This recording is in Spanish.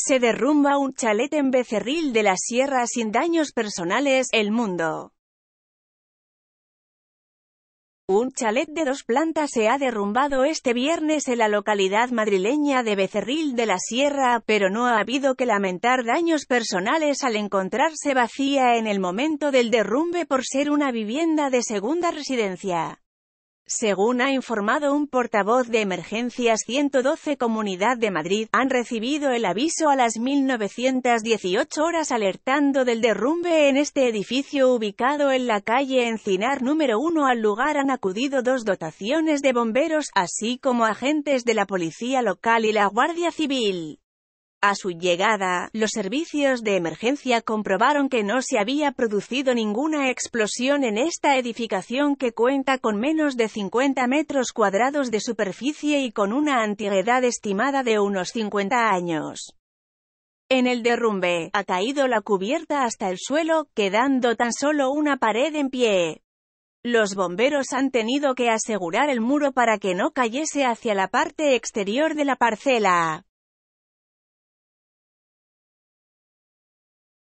Se derrumba un chalet en Becerril de la Sierra sin daños personales, El Mundo. Un chalet de dos plantas se ha derrumbado este viernes en la localidad madrileña de Becerril de la Sierra, pero no ha habido que lamentar daños personales al encontrarse vacía en el momento del derrumbe por ser una vivienda de segunda residencia. Según ha informado un portavoz de Emergencias 112 Comunidad de Madrid, han recibido el aviso a las 1918 horas alertando del derrumbe en este edificio ubicado en la calle Encinar número 1. Al lugar han acudido dos dotaciones de bomberos, así como agentes de la policía local y la Guardia Civil. A su llegada, los servicios de emergencia comprobaron que no se había producido ninguna explosión en esta edificación que cuenta con menos de 50 metros cuadrados de superficie y con una antigüedad estimada de unos 50 años. En el derrumbe, ha caído la cubierta hasta el suelo, quedando tan solo una pared en pie. Los bomberos han tenido que asegurar el muro para que no cayese hacia la parte exterior de la parcela.